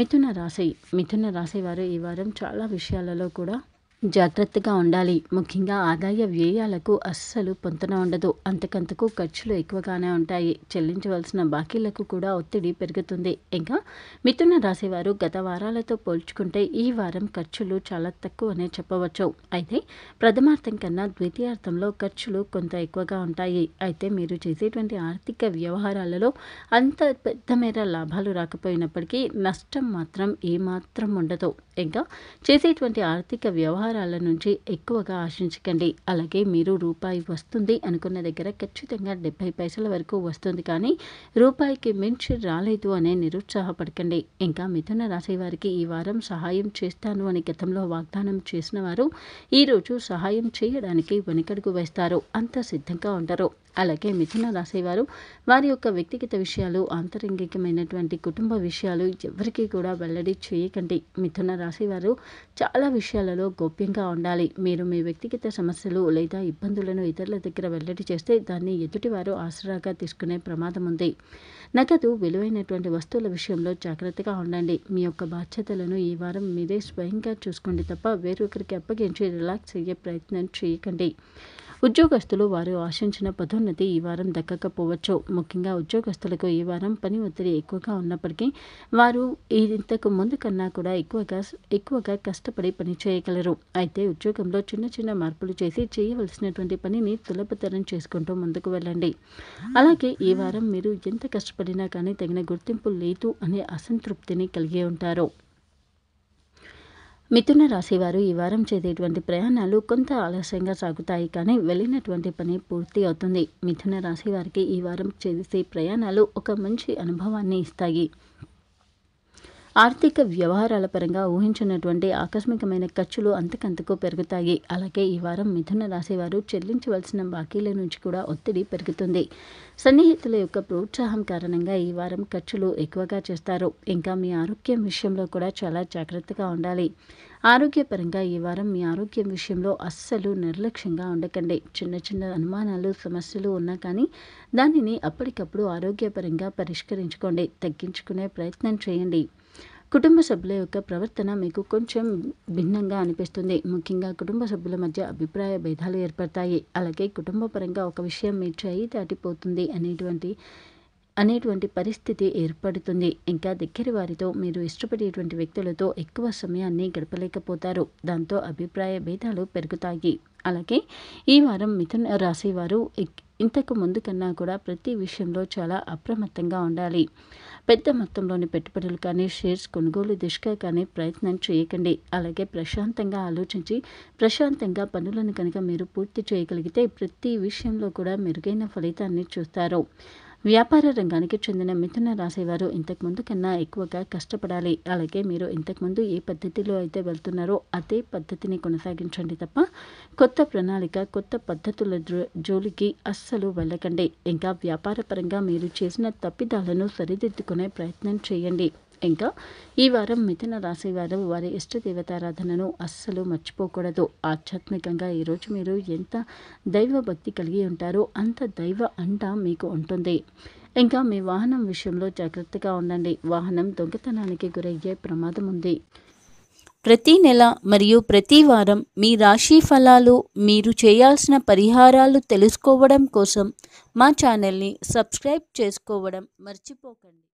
మిథున రాశి మిథున రాశి వారు ఈ వారం చాలా విషయాలలో కూడా జాగ్రత్తగా ఉండాలి ముఖ్యంగా ఆదాయ వ్యయాలకు అస్సలు పొంతన ఉండదు అంతకంతకు ఖర్చులు ఎక్కువగానే ఉంటాయి చెల్లించవలసిన బాకీలకు కూడా ఒత్తిడి పెరుగుతుంది ఇంకా మిథున రాశివారు గత వారాలతో పోల్చుకుంటే ఈ వారం ఖర్చులు చాలా తక్కువనే చెప్పవచ్చు అయితే ప్రథమార్థం కన్నా ద్వితీయార్థంలో ఖర్చులు కొంత ఎక్కువగా ఉంటాయి అయితే మీరు చేసేటువంటి ఆర్థిక వ్యవహారాలలో అంత పెద్ద మేర లాభాలు రాకపోయినప్పటికీ నష్టం మాత్రం ఏమాత్రం ఉండదు ఇంకా చేసేటువంటి ఆర్థిక వ్యవహారాల నుంచి ఎక్కువగా ఆశించకండి అలాగే మీరు రూపాయి వస్తుంది అనుకున్న దగ్గర ఖచ్చితంగా డెబ్బై పైసల వరకు వస్తుంది కానీ రూపాయికి మించి రాలేదు అనే నిరుత్సాహపడకండి ఇంకా మిథున రాశి వారికి ఈ వారం సహాయం చేస్తాను అని గతంలో వాగ్దానం చేసిన వారు ఈరోజు సహాయం చేయడానికి వెనుకడుగు వేస్తారు అంత సిద్ధంగా ఉండరు అలాగే మిథున రాశి వారు వారి యొక్క వ్యక్తిగత విషయాలు ఆంతరంగికమైనటువంటి కుటుంబ విషయాలు ఎవరికీ కూడా వెల్లడి చేయకండి మిథున రాశి వారు చాలా విషయాలలో గోప్యంగా ఉండాలి మీరు మీ వ్యక్తిగత సమస్యలు లేదా ఇబ్బందులను ఇతరుల దగ్గర వెల్లడి చేస్తే దాన్ని ఎదుటివారు ఆసరాగా తీసుకునే ప్రమాదం ఉంది నగదు విలువైనటువంటి వస్తువుల విషయంలో జాగ్రత్తగా ఉండండి మీ యొక్క బాధ్యతలను ఈ వారం మీరే స్వయంగా చూసుకోండి తప్ప వేరొకరికి అప్పగించి రిలాక్స్ అయ్యే ప్రయత్నం చేయకండి ఉద్యోగస్తులు వారు ఆశించిన పదోన్నతి ఈ వారం దక్కకపోవచ్చు ముఖ్యంగా ఉద్యోగస్తులకు ఈ వారం పని ఒత్తిడి ఎక్కువగా ఉన్నప్పటికీ వారు ఇంతకు ముందు కన్నా కూడా ఎక్కువగా ఎక్కువగా కష్టపడి పని చేయగలరు అయితే ఉద్యోగంలో చిన్న చిన్న మార్పులు చేసి చేయవలసినటువంటి పనిని తులభతరం చేసుకుంటూ ముందుకు వెళ్ళండి అలాగే ఈ వారం మీరు ఎంత కష్టపడినా కానీ తగిన గుర్తింపు లేదు అనే అసంతృప్తిని కలిగి ఉంటారు మిథున రాశి వారు ఈ వారం చేసేటువంటి ప్రయాణాలు కొంత ఆలస్యంగా సాగుతాయి కానీ వెళ్ళినటువంటి పని పూర్తి అవుతుంది మిథున రాశి వారికి ఈ వారం చేసే ప్రయాణాలు ఒక మంచి అనుభవాన్ని ఇస్తాయి ఆర్థిక వ్యవహారాల పరంగా ఊహించినటువంటి ఆకస్మికమైన ఖర్చులు అంతకంతకు పెరుగుతాయి అలాగే ఈ వారం మిథున రాశివారు చెల్లించవలసిన బాకీల నుంచి కూడా ఒత్తిడి పెరుగుతుంది సన్నిహితుల యొక్క ప్రోత్సాహం కారణంగా ఈ వారం ఖర్చులు ఎక్కువగా చేస్తారు ఇంకా మీ ఆరోగ్యం విషయంలో కూడా చాలా జాగ్రత్తగా ఉండాలి ఆరోగ్యపరంగా ఈ వారం మీ ఆరోగ్యం విషయంలో అస్సలు నిర్లక్ష్యంగా ఉండకండి చిన్న చిన్న అనుమానాలు సమస్యలు ఉన్నా కానీ దానిని అప్పటికప్పుడు ఆరోగ్యపరంగా పరిష్కరించుకోండి తగ్గించుకునే ప్రయత్నం చేయండి కుటుంబ సభ్యుల యొక్క ప్రవర్తన మీకు కొంచెం భిన్నంగా అనిపిస్తుంది ముఖ్యంగా కుటుంబ సభ్యుల మధ్య అభిప్రాయ భేదాలు ఏర్పడతాయి అలాగే కుటుంబ పరంగా ఒక విషయం మీ చేయి దాటిపోతుంది అనేటువంటి అనేటువంటి పరిస్థితి ఏర్పడుతుంది ఇంకా దగ్గర వారితో మీరు ఇష్టపడేటువంటి వ్యక్తులతో ఎక్కువ సమయాన్ని గడపలేకపోతారు దాంతో అభిప్రాయ భేదాలు పెరుగుతాయి అలాగే ఈ వారం మిథున రాశి వారు ఇంతకు ముందు కన్నా కూడా ప్రతి విషయంలో చాలా అప్రమత్తంగా ఉండాలి పెద్ద మొత్తంలోని పెట్టుబడులు కానీ షేర్స్ కొనుగోలు దిశగా కానీ ప్రయత్నం చేయకండి అలాగే ప్రశాంతంగా ఆలోచించి ప్రశాంతంగా పనులను కనుక మీరు పూర్తి చేయగలిగితే ప్రతి విషయంలో కూడా మెరుగైన ఫలితాన్ని చూస్తారు వ్యాపార రంగానికి చెందిన మిథున ఇంతకు ఇంతకుముందు కన్నా ఎక్కువగా కష్టపడాలి అలాగే మీరు ఇంతకుముందు ఏ పద్ధతిలో అయితే వెళ్తున్నారో అదే పద్ధతిని కొనసాగించండి తప్ప కొత్త ప్రణాళిక కొత్త పద్ధతుల జోలికి అస్సలు వెళ్ళకండి ఇంకా వ్యాపారపరంగా మీరు చేసిన తప్పిదాలను సరిదిద్దుకునే ప్రయత్నం చేయండి ఇంకా ఈ వారం మిథున రాశి వారు వారి ఇష్ట దేవతారాధనను అస్సలు మర్చిపోకూడదు ఆధ్యాత్మికంగా ఈరోజు మీరు ఎంత దైవ భక్తి కలిగి ఉంటారో అంత దైవ అంట మీకు ఉంటుంది ఇంకా మీ వాహనం విషయంలో జాగ్రత్తగా ఉండండి వాహనం దొంగతనానికి గురయ్యే ప్రమాదం ఉంది ప్రతి నెల మరియు ప్రతి వారం మీ రాశి ఫలాలు మీరు చేయాల్సిన పరిహారాలు తెలుసుకోవడం కోసం మా ఛానల్ని సబ్స్క్రైబ్ చేసుకోవడం మర్చిపోకండి